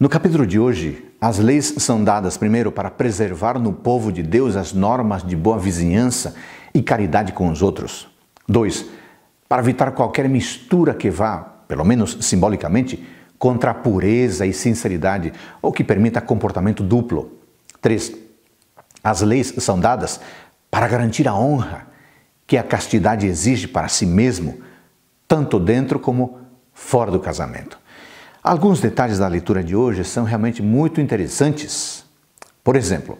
No capítulo de hoje, as leis são dadas primeiro para preservar no povo de Deus as normas de boa vizinhança e caridade com os outros. 2. Para evitar qualquer mistura que vá, pelo menos simbolicamente, contra a pureza e sinceridade ou que permita comportamento duplo. 3. As leis são dadas para garantir a honra que a castidade exige para si mesmo, tanto dentro como fora do casamento. Alguns detalhes da leitura de hoje são realmente muito interessantes. Por exemplo,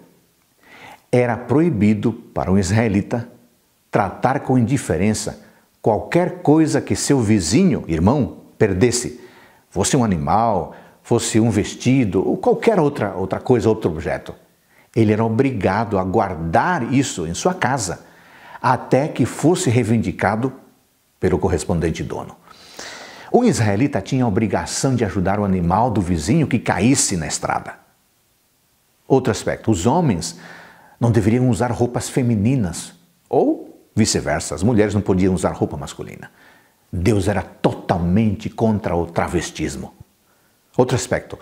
era proibido para um israelita tratar com indiferença qualquer coisa que seu vizinho, irmão, perdesse. Fosse um animal, fosse um vestido ou qualquer outra, outra coisa, outro objeto. Ele era obrigado a guardar isso em sua casa até que fosse reivindicado pelo correspondente dono. O israelita tinha a obrigação de ajudar o animal do vizinho que caísse na estrada. Outro aspecto: os homens não deveriam usar roupas femininas, ou vice-versa, as mulheres não podiam usar roupa masculina. Deus era totalmente contra o travestismo. Outro aspecto: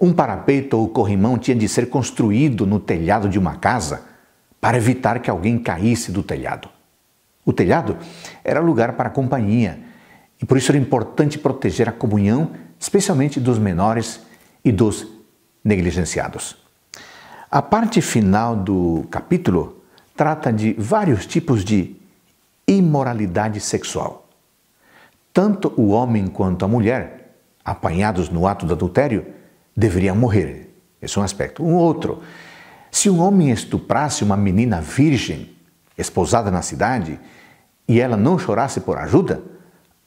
um parapeito ou corrimão tinha de ser construído no telhado de uma casa para evitar que alguém caísse do telhado. O telhado era lugar para a companhia e por isso era importante proteger a comunhão, especialmente dos menores e dos negligenciados. A parte final do capítulo trata de vários tipos de imoralidade sexual. Tanto o homem quanto a mulher, apanhados no ato do adultério, deveriam morrer. Esse é um aspecto. Um outro, se um homem estuprasse uma menina virgem, esposada na cidade, e ela não chorasse por ajuda,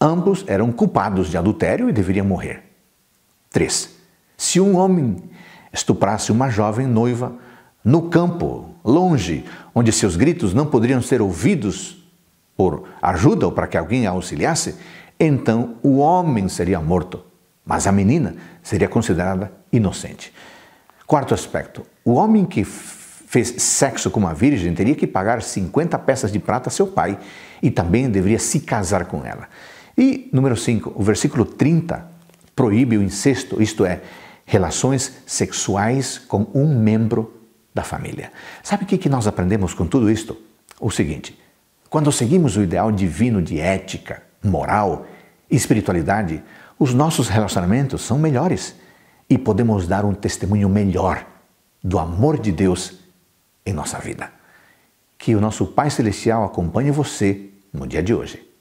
Ambos eram culpados de adultério e deveriam morrer. 3. Se um homem estuprasse uma jovem noiva no campo, longe, onde seus gritos não poderiam ser ouvidos por ajuda ou para que alguém a auxiliasse, então o homem seria morto, mas a menina seria considerada inocente. Quarto aspecto: o homem que fez sexo com uma virgem teria que pagar 50 peças de prata a seu pai e também deveria se casar com ela. E, número 5, o versículo 30 proíbe o incesto, isto é, relações sexuais com um membro da família. Sabe o que nós aprendemos com tudo isto? O seguinte: quando seguimos o ideal divino de ética, moral e espiritualidade, os nossos relacionamentos são melhores e podemos dar um testemunho melhor do amor de Deus em nossa vida. Que o nosso Pai Celestial acompanhe você no dia de hoje.